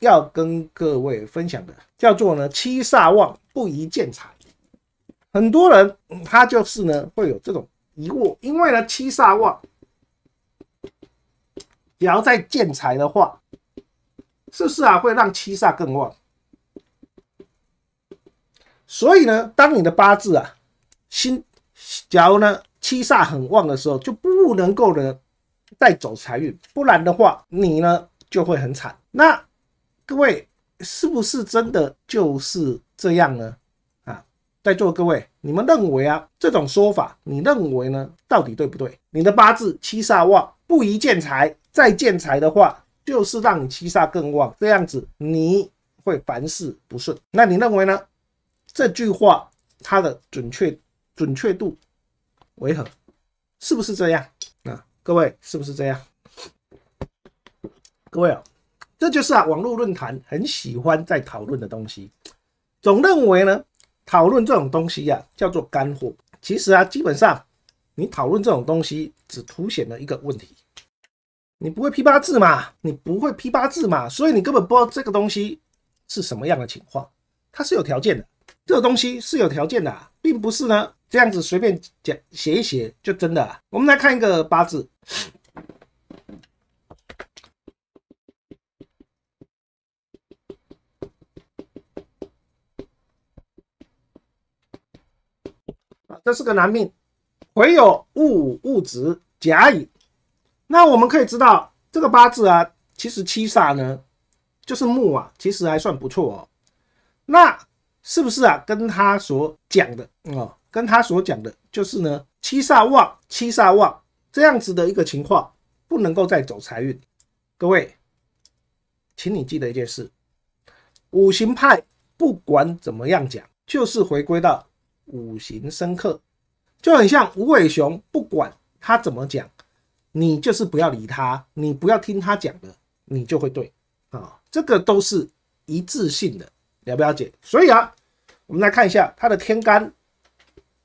要跟各位分享的叫做呢七煞旺不宜建财，很多人他就是呢会有这种疑惑，因为呢七煞旺，只要在建财的话，是不是啊会让七煞更旺？所以呢，当你的八字啊，心，假如呢七煞很旺的时候，就不能够呢带走财运，不然的话你呢就会很惨。那各位，是不是真的就是这样呢？啊，在座各位，你们认为啊这种说法，你认为呢？到底对不对？你的八字七煞旺，不宜见财，再见财的话，就是让你七煞更旺，这样子你会凡事不顺。那你认为呢？这句话它的准确准确度为何？是不是这样？啊，各位，是不是这样？各位啊。这就是啊，网络论坛很喜欢在讨论的东西，总认为呢，讨论这种东西呀叫做干货。其实啊，基本上你讨论这种东西，只凸显了一个问题：你不会批八字嘛？你不会批八字嘛？所以你根本不知道这个东西是什么样的情况。它是有条件的，这个东西是有条件的，并不是呢这样子随便讲写一写就真的。我们来看一个八字。这是个男命，癸有戊午戊子甲乙，那我们可以知道这个八字啊，其实七煞呢就是木啊，其实还算不错哦。那是不是啊？跟他所讲的哦，跟他所讲的就是呢，七煞旺，七煞旺这样子的一个情况，不能够再走财运。各位，请你记得一件事，五行派不管怎么样讲，就是回归到。五行生克就很像无尾熊，不管他怎么讲，你就是不要理他，你不要听他讲的，你就会对啊。这个都是一致性的，了不了解？所以啊，我们来看一下他的天干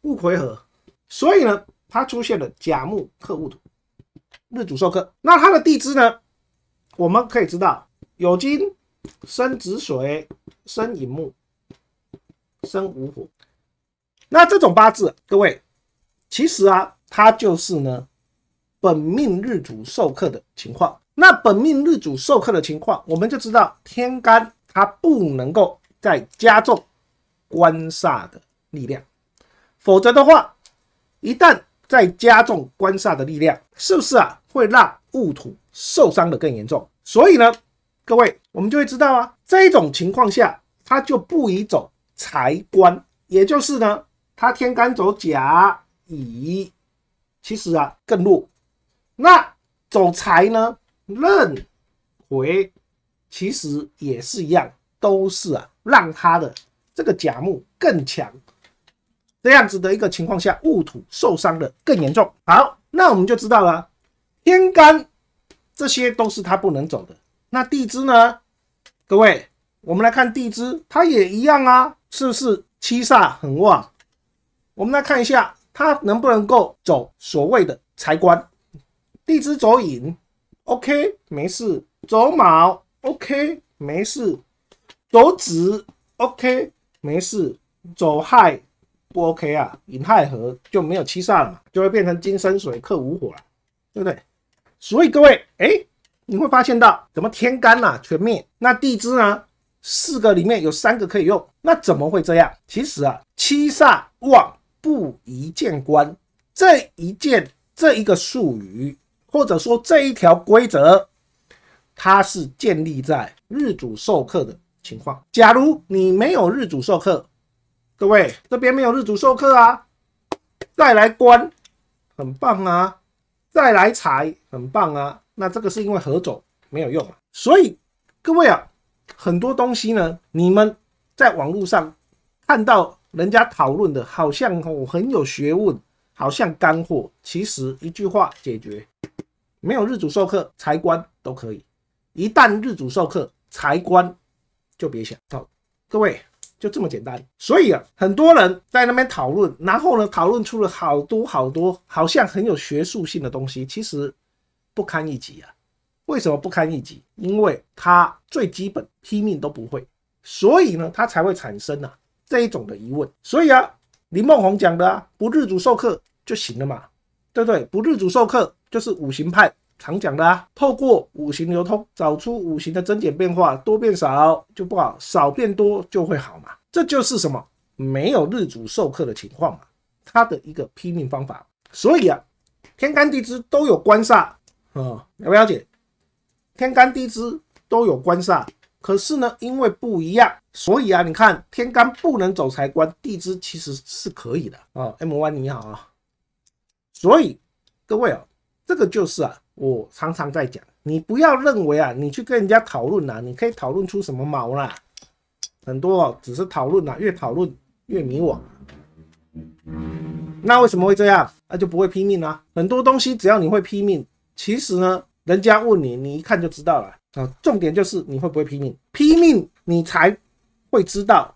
戊癸合，所以呢，它出现了甲木克戊土，日主受克。那它的地支呢，我们可以知道有金生子水，生寅木，生午火。那这种八字，各位，其实啊，它就是呢，本命日主受克的情况。那本命日主受克的情况，我们就知道天干它不能够再加重官煞的力量，否则的话，一旦再加重官煞的力量，是不是啊，会让戊土受伤的更严重？所以呢，各位，我们就会知道啊，这种情况下，它就不宜走财官，也就是呢。他天干走甲乙，其实啊更弱。那走财呢，壬癸，其实也是一样，都是啊让他的这个甲木更强。这样子的一个情况下，戊土受伤的更严重。好，那我们就知道了，天干这些都是他不能走的。那地支呢？各位，我们来看地支，它也一样啊，是不是七煞很旺？我们来看一下，它能不能够走所谓的财官，地支走寅 o k 没事；走卯，OK，没事；走子，OK，没事；走亥不 OK 啊，寅亥合就没有七煞了嘛，就会变成金生水克无火了，对不对？所以各位，哎，你会发现到怎么天干呐全灭，那地支呢四个里面有三个可以用，那怎么会这样？其实啊，七煞旺。不一见官，这一件这一个术语，或者说这一条规则，它是建立在日主授课的情况。假如你没有日主授课，各位这边没有日主授课啊，再来官，很棒啊，再来财，很棒啊。那这个是因为合走没有用啊。所以各位啊，很多东西呢，你们在网络上看到。人家讨论的，好像很有学问，好像干货，其实一句话解决。没有日主授课财官都可以，一旦日主授课财官就别想。好，各位就这么简单。所以啊，很多人在那边讨论，然后呢讨论出了好多好多，好像很有学术性的东西，其实不堪一击啊。为什么不堪一击？因为他最基本拼命都不会，所以呢他才会产生啊这一种的疑问，所以啊，林梦红讲的啊，不日主授课就行了嘛，对不对？不日主授课就是五行派常讲的啊，透过五行流通找出五行的增减变化，多变少就不好，少变多就会好嘛，这就是什么？没有日主授课的情况嘛，它的一个批命方法。所以啊，天干地支都有官煞啊，了不了解？天干地支都有官煞。可是呢，因为不一样，所以啊，你看天干不能走财官，地支其实是可以的啊。M one 你好啊，所以各位哦，这个就是啊，我常常在讲，你不要认为啊，你去跟人家讨论啊，你可以讨论出什么毛啦，很多哦，只是讨论啊，越讨论越迷惘。那为什么会这样？那就不会拼命啦。很多东西只要你会拼命，其实呢。人家问你，你一看就知道了啊！重点就是你会不会拼命，拼命你才会知道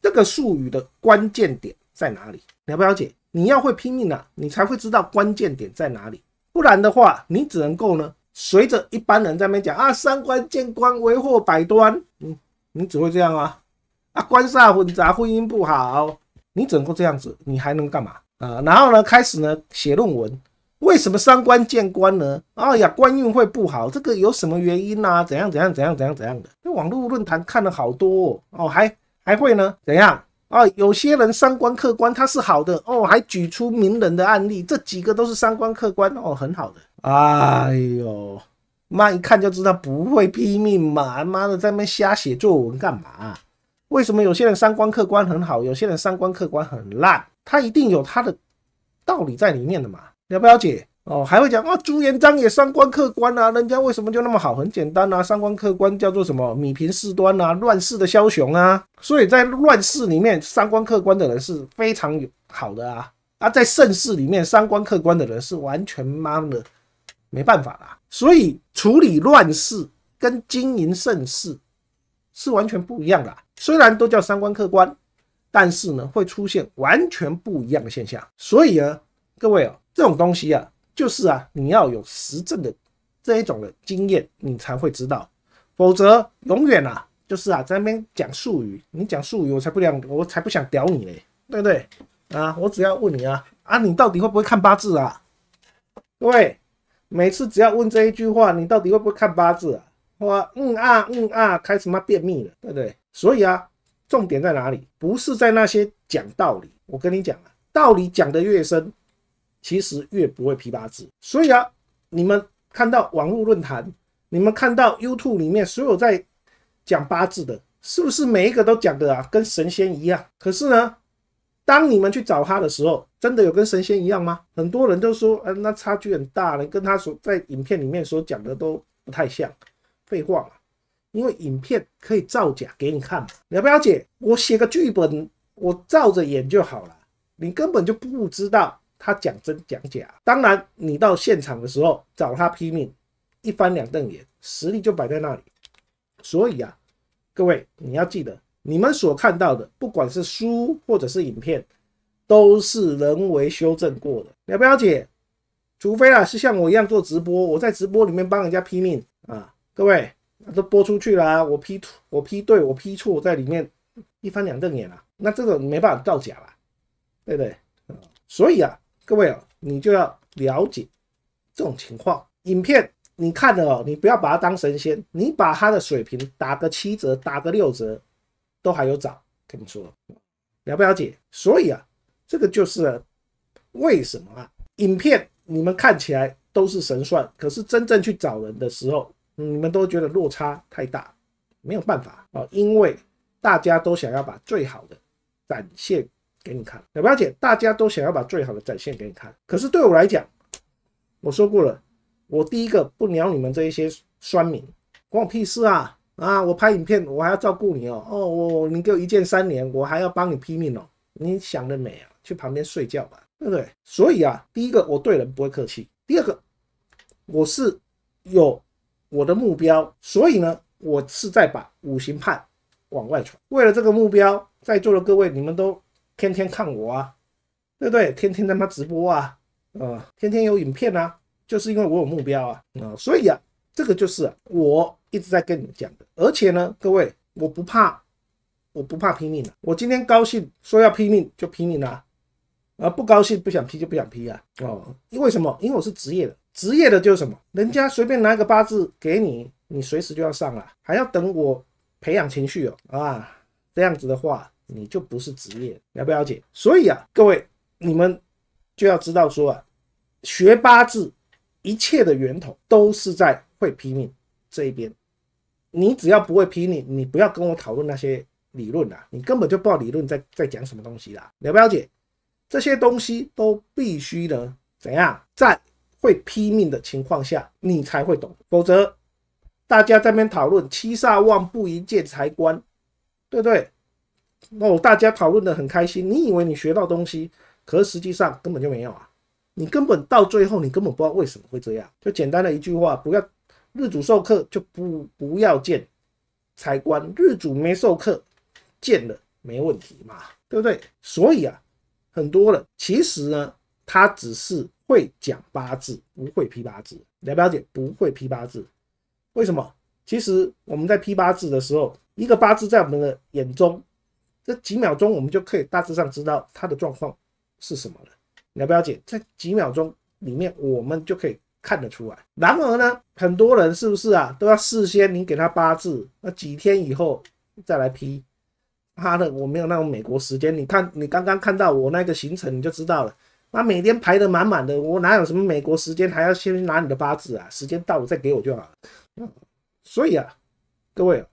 这个术语的关键点在哪里。了不了解？你要会拼命啊，你才会知道关键点在哪里。不然的话，你只能够呢，随着一般人在那边讲啊，三观见光为祸百端，嗯，你只会这样啊，啊，官煞混杂，婚姻不好，你只能够这样子，你还能干嘛啊？然后呢，开始呢写论文。为什么三观见官呢？哎呀，官运会不好，这个有什么原因呢？怎样怎样怎样怎样怎样的？在网络论坛看了好多哦，还还会呢？怎样？哦，有些人三观客观他是好的哦，还举出名人的案例，这几个都是三观客观哦，很好的。哎呦，妈一看就知道不会批命嘛！妈的，在那瞎写作文干嘛？为什么有些人三观客观很好，有些人三观客观很烂？他一定有他的道理在里面的嘛？了不了解哦，还会讲啊？朱元璋也三观客观啊，人家为什么就那么好？很简单啊，三观客观叫做什么？米平四端啊，乱世的枭雄啊。所以在乱世里面，三观客观的人是非常有好的啊。啊，在盛世里面，三观客观的人是完全妈的没办法啦。所以处理乱世跟经营盛世是完全不一样的。虽然都叫三观客观，但是呢，会出现完全不一样的现象。所以呢，各位哦。这种东西啊，就是啊，你要有实证的这一种的经验，你才会知道。否则永远啊，就是啊，在那边讲术语，你讲术语，我才不想，我才不想屌你嘞，对不对？啊，我只要问你啊，啊，你到底会不会看八字啊？各位，每次只要问这一句话，你到底会不会看八字啊？哇，嗯啊，嗯啊，开始嘛便秘了，对不对？所以啊，重点在哪里？不是在那些讲道理。我跟你讲啊，道理讲的越深。其实越不会批八字，所以啊，你们看到网络论坛，你们看到 YouTube 里面所有在讲八字的，是不是每一个都讲的啊，跟神仙一样？可是呢，当你们去找他的时候，真的有跟神仙一样吗？很多人都说，嗯，那差距很大，跟他所在影片里面所讲的都不太像。废话嘛，因为影片可以造假给你看嘛。你不了解？我写个剧本，我照着演就好了。你根本就不知道。他讲真讲假，当然你到现场的时候找他拼命，一翻两瞪眼，实力就摆在那里。所以啊，各位你要记得，你们所看到的，不管是书或者是影片，都是人为修正过的。了不了解？除非啊，是像我一样做直播，我在直播里面帮人家拼命啊。各位都播出去啦，我批图，我批对，我批错，在里面一翻两瞪眼啊。那这个没办法造假啦，对不对？所以啊。各位啊，你就要了解这种情况。影片你看了哦，你不要把它当神仙，你把它的水平打个七折、打个六折，都还有涨。跟你说，了不了解？所以啊，这个就是为什么啊，影片你们看起来都是神算，可是真正去找人的时候，你们都觉得落差太大，没有办法啊，因为大家都想要把最好的展现。给你看，小表姐，大家都想要把最好的展现给你看。可是对我来讲，我说过了，我第一个不鸟你们这一些酸民，关我屁事啊！啊，我拍影片，我还要照顾你哦，哦，我你给我一键三连，我还要帮你拼命哦。你想得美啊，去旁边睡觉吧，对不对？所以啊，第一个我对人不会客气，第二个我是有我的目标，所以呢，我是在把五行判往外传。为了这个目标，在座的各位，你们都。天天看我啊，对不对？天天他妈直播啊，啊，天天有影片啊，就是因为我有目标啊，啊，所以啊，这个就是我一直在跟你们讲的。而且呢，各位，我不怕，我不怕拼命的。我今天高兴说要拼命就拼命了，啊，不高兴不想批就不想批啊。哦，因为什么？因为我是职业的，职业的就是什么？人家随便拿一个八字给你，你随时就要上了，还要等我培养情绪哦，啊，这样子的话。你就不是职业，了不了解？所以啊，各位，你们就要知道说啊，学八字一切的源头都是在会拼命这一边。你只要不会拼命，你不要跟我讨论那些理论啦，你根本就不知道理论在在讲什么东西啦，了不了解？这些东西都必须呢，怎样在会拼命的情况下，你才会懂，否则大家这边讨论七煞旺不一见财官，对不对？哦，大家讨论的很开心，你以为你学到东西，可是实际上根本就没有啊！你根本到最后，你根本不知道为什么会这样。就简单的一句话，不要日主授课就不不要见财官，日主没授课，见了没问题嘛，对不对？所以啊，很多人其实呢，他只是会讲八字，不会批八字，了不了解？不会批八字，为什么？其实我们在批八字的时候，一个八字在我们的眼中。这几秒钟，我们就可以大致上知道它的状况是什么了。了不了解？在几秒钟里面，我们就可以看得出来。然而呢，很多人是不是啊，都要事先你给他八字，那几天以后再来批。他的，我没有那种美国时间。你看，你刚刚看到我那个行程，你就知道了。那每天排得满满的，我哪有什么美国时间？还要先拿你的八字啊？时间到了再给我就好了。所以啊，各位，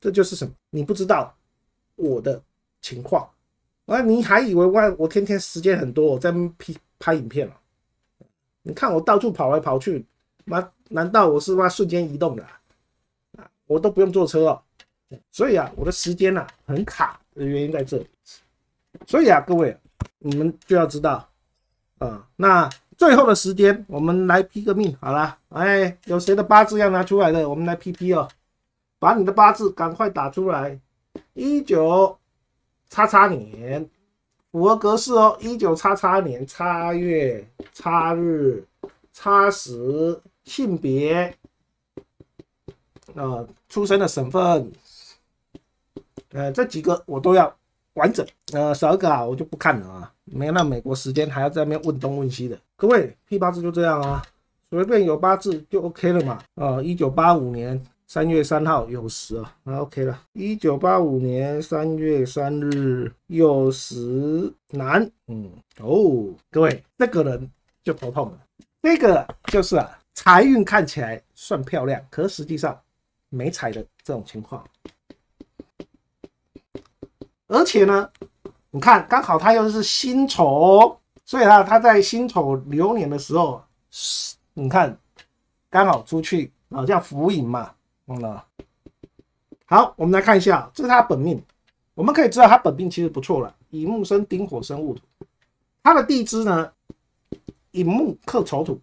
这就是什么？你不知道。我的情况啊，你还以为我我天天时间很多？我在拍影片了，你看我到处跑来跑去，妈，难道我是妈瞬间移动的？啊，我都不用坐车哦，所以啊，我的时间呐很卡，的原因在这。里。所以啊，各位你们就要知道啊，那最后的时间我们来批个命好了。哎，有谁的八字要拿出来的？我们来批批哦，把你的八字赶快打出来。一九叉叉年，符合格式哦。一九叉叉年叉月叉日叉时，性别呃，出生的省份，呃，这几个我都要完整。呃，少个我就不看了啊。没那美国时间还要在那边问东问西的。各位，批八字就这样啊，随便有八字就 OK 了嘛。呃，一九八五年。三月三号酉时啊，那 OK 了。一九八五年三月三日酉时男，嗯哦，各位这个人就头痛了。这个就是啊，财运看起来算漂亮，可实际上没财的这种情况。而且呢，你看刚好他又是辛丑，所以啊，他在辛丑流年的时候，你看刚好出去好像福影嘛。忘了，好，我们来看一下，这是他本命，我们可以知道他本命其实不错了，乙木生丁火生戊土，他的地支呢，乙木克丑土，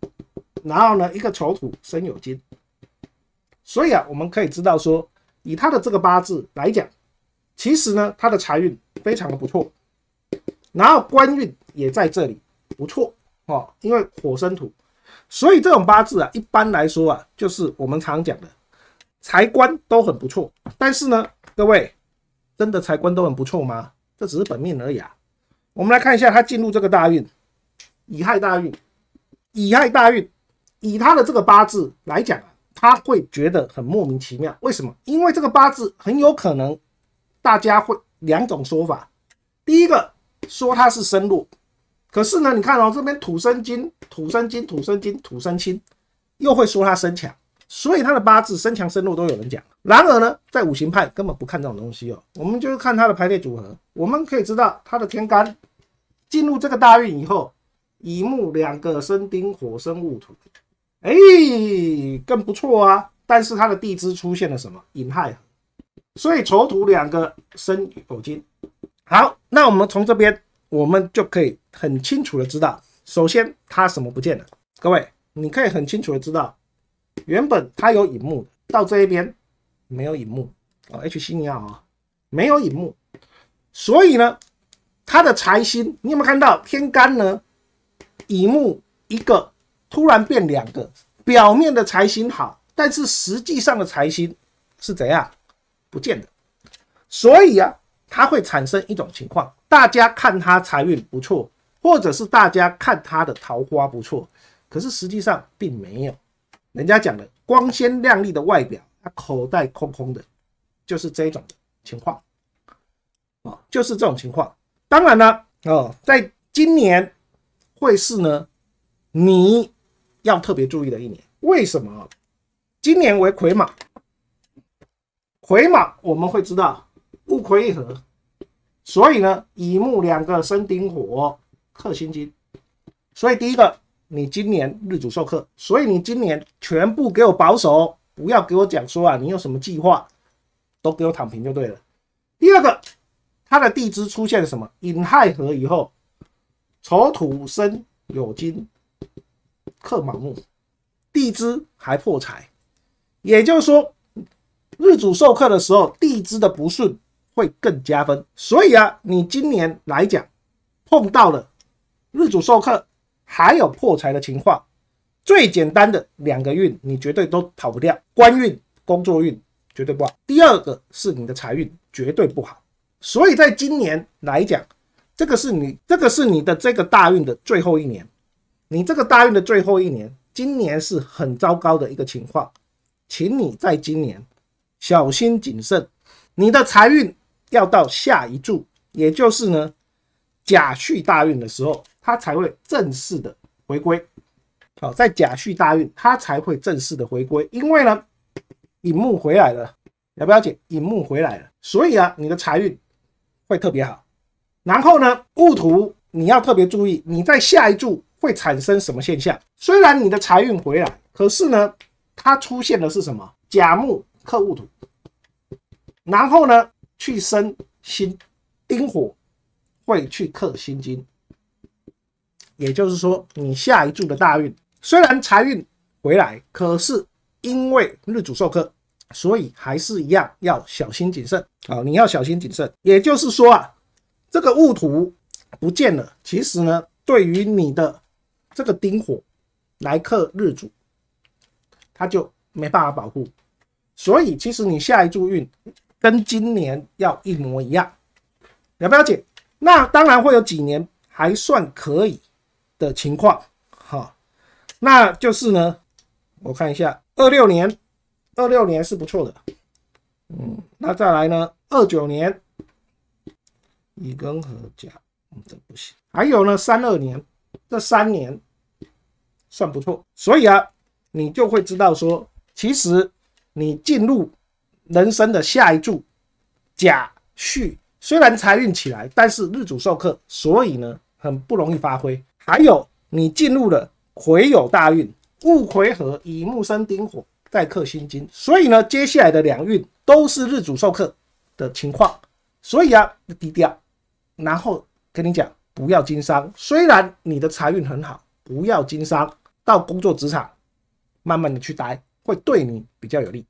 然后呢一个丑土生有金，所以啊，我们可以知道说，以他的这个八字来讲，其实呢他的财运非常的不错，然后官运也在这里不错哦，因为火生土，所以这种八字啊，一般来说啊，就是我们常讲的。财官都很不错，但是呢，各位真的财官都很不错吗？这只是本命而已啊。我们来看一下他进入这个大运，乙亥大运，乙亥大运，以他的这个八字来讲他会觉得很莫名其妙。为什么？因为这个八字很有可能大家会两种说法。第一个说他是生弱，可是呢，你看哦，这边土生金，土生金，土生金，土生金，又会说他生强。所以他的八字身强身弱都有人讲，然而呢，在五行派根本不看这种东西哦，我们就是看他的排列组合。我们可以知道他的天干进入这个大运以后，乙木两个生丁火，生戊土，哎，更不错啊。但是他的地支出现了什么寅亥，所以丑土两个生酉金。好，那我们从这边，我们就可以很清楚的知道，首先它什么不见了？各位，你可以很清楚的知道。原本他有乙木，到这一边没有乙木哦 h 星尼亚啊，没有乙木，所以呢，他的财星，你有没有看到天干呢？乙木一个突然变两个，表面的财星好，但是实际上的财星是怎样？不见的，所以啊，它会产生一种情况，大家看他财运不错，或者是大家看他的桃花不错，可是实际上并没有。人家讲的光鲜亮丽的外表，他口袋空空的，就是这种情况啊，就是这种情况。当然了，哦，在今年会是呢，你要特别注意的一年。为什么？今年为癸卯，癸卯我们会知道戊癸合，所以呢，乙木两个生丁火克辛金，所以第一个。你今年日主授课，所以你今年全部给我保守，不要给我讲说啊，你有什么计划，都给我躺平就对了。第二个，他的地支出现了什么引亥合以后，丑土生酉金，克卯木，地支还破财，也就是说，日主授课的时候，地支的不顺会更加分。所以啊，你今年来讲，碰到了日主授课还有破财的情况，最简单的两个运你绝对都跑不掉，官运、工作运绝对不好。第二个是你的财运绝对不好，所以在今年来讲，这个是你这个是你的这个大运的最后一年，你这个大运的最后一年，今年是很糟糕的一个情况，请你在今年小心谨慎，你的财运要到下一柱，也就是呢甲戌大运的时候。它才会正式的回归，好，在甲戌大运，它才会正式的回归，因为呢，寅木回来了，了不了解？寅木回来了，所以啊，你的财运会特别好。然后呢，戊土你要特别注意，你在下一柱会产生什么现象？虽然你的财运回来，可是呢，它出现的是什么？甲木克戊土，然后呢，去生辛丁火，会去克辛金。也就是说，你下一注的大运虽然财运回来，可是因为日主受克，所以还是一样要小心谨慎啊！你要小心谨慎。也就是说啊，这个戊土不见了，其实呢，对于你的这个丁火来克日主，它就没办法保护。所以其实你下一注运跟今年要一模一样，了不了解？那当然会有几年还算可以。的情况，哈，那就是呢，我看一下，二六年，二六年是不错的，嗯，那再来呢，二九年乙庚合甲，这不行，还有呢，三二年这三年算不错，所以啊，你就会知道说，其实你进入人生的下一柱甲戌，虽然财运起来，但是日主受克，所以呢，很不容易发挥。还有，你进入了癸酉大运，戊癸合，乙木生丁火，再克辛金，所以呢，接下来的两运都是日主受克的情况。所以啊，低调。然后跟你讲，不要经商。虽然你的财运很好，不要经商，到工作职场，慢慢的去待，会对你比较有利。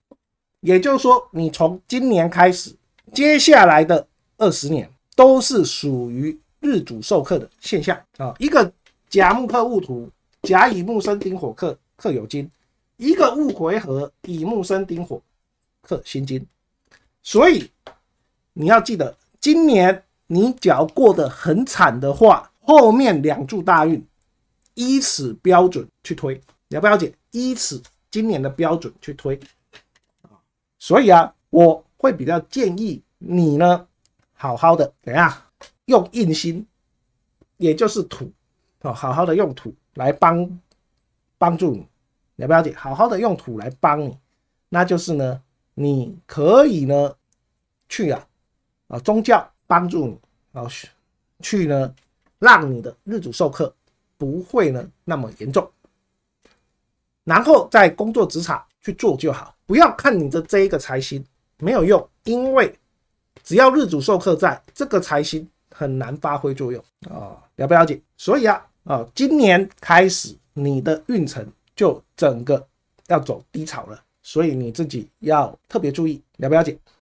也就是说，你从今年开始，接下来的二十年都是属于日主授课的现象啊，一个。甲木克戊土，甲乙木生丁火，克克酉金，一个戊癸合，乙木生丁火，克辛金。所以你要记得，今年你只要过得很惨的话，后面两柱大运依此标准去推，了不了解依此今年的标准去推所以啊，我会比较建议你呢，好好的怎样用印星，也就是土。哦，好好的用土来帮帮助你，了不了解？好好的用土来帮你，那就是呢，你可以呢去啊啊宗教帮助你，然后去呢让你的日主授课不会呢那么严重，然后在工作职场去做就好，不要看你的这一个财星没有用，因为只要日主授课在这个财星很难发挥作用啊，了不了解？所以啊。啊，今年开始你的运程就整个要走低潮了，所以你自己要特别注意，了不了解？